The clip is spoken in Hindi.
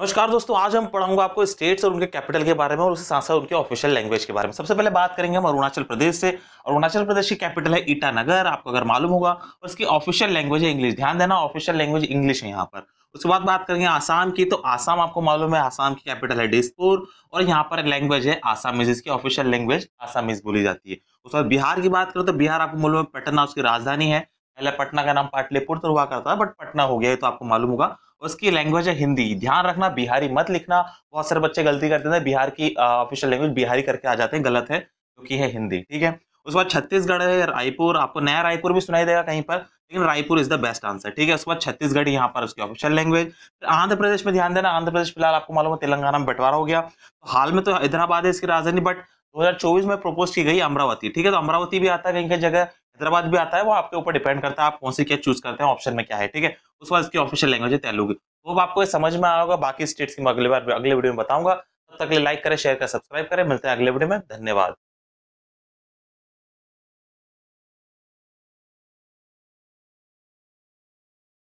नमस्कार दोस्तों आज हम पढ़ाऊंगा आपको स्टेट्स और उनके कैपिटल के बारे में और उसके साथ साथ उनके ऑफिशियल लैंग्वेज के बारे में सबसे पहले बात करेंगे हम अरुणाचल प्रदेश से अरुणाचल प्रदेश की कैपिटल है ईटानगर आपको अगर मालूम होगा और इसकी ऑफिशियल लैंग्वेज है इंग्लिश ध्यान देना ऑफिशियल लैंग्वेज इंग्लिश है यहाँ पर उसके बाद बात करेंगे आसाम की तो आसाम आपको मालूम है आसाम की कैपिटल है डिसपुर और यहाँ पर लैंग्वेज है आसामीज इसकी ऑफिशियल लैंग्वेज आसामीज बोली जाती है उसके बाद बिहार की बात करें तो बिहार आपको मालूम है पटना उसकी राजधानी है पहले पटना का नाम पाटलिपुर तो हुआ करता है बट पटना हो गया है तो आपको मालूम होगा उसकी लैंग्वेज है हिंदी ध्यान रखना बिहारी मत लिखना बहुत सारे बच्चे गलती करते हैं बिहार की ऑफिशियल लैंग्वेज बिहारी करके आ जाते हैं गलत है क्योंकि है हिंदी ठीक है उसके बाद छत्तीसगढ़ है रायपुर आपको नया रायपुर भी सुनाई देगा कहीं पर लेकिन Raipur is the best answer ठीक है उसके बाद छत्तीसगढ़ यहाँ पर उसकी ऑफिशियल लैंग्वेज आंध्र प्रदेश में ध्यान देना आंध्र प्रदेश फिलहाल आपको मालूम है तेलंगाना में बंटवारा हो गया तो हाल में तो हैदराबाद है इसकी राजधानी बट 2024 में प्रपोज की गई अमरावती ठीक है तो अमरावती भी आता है कहीं कहीं जगह हैदराबाद भी आता है वो आपके ऊपर डिपेंड करता है आप कौन सी क्या चूज करते हैं ऑप्शन में क्या है ठीक है उसके बाद इसकी ऑफिशियल लैंग्वेज है तेलुगु वो तो आपको समझ में आएगा बाकी स्टेट्स की मैं अगले बार अगले वीडियो में बताऊंगा तब तक लाइक करें शेयर करें सब्सक्राइब करें मिलते हैं अगले वीडियो में धन्यवाद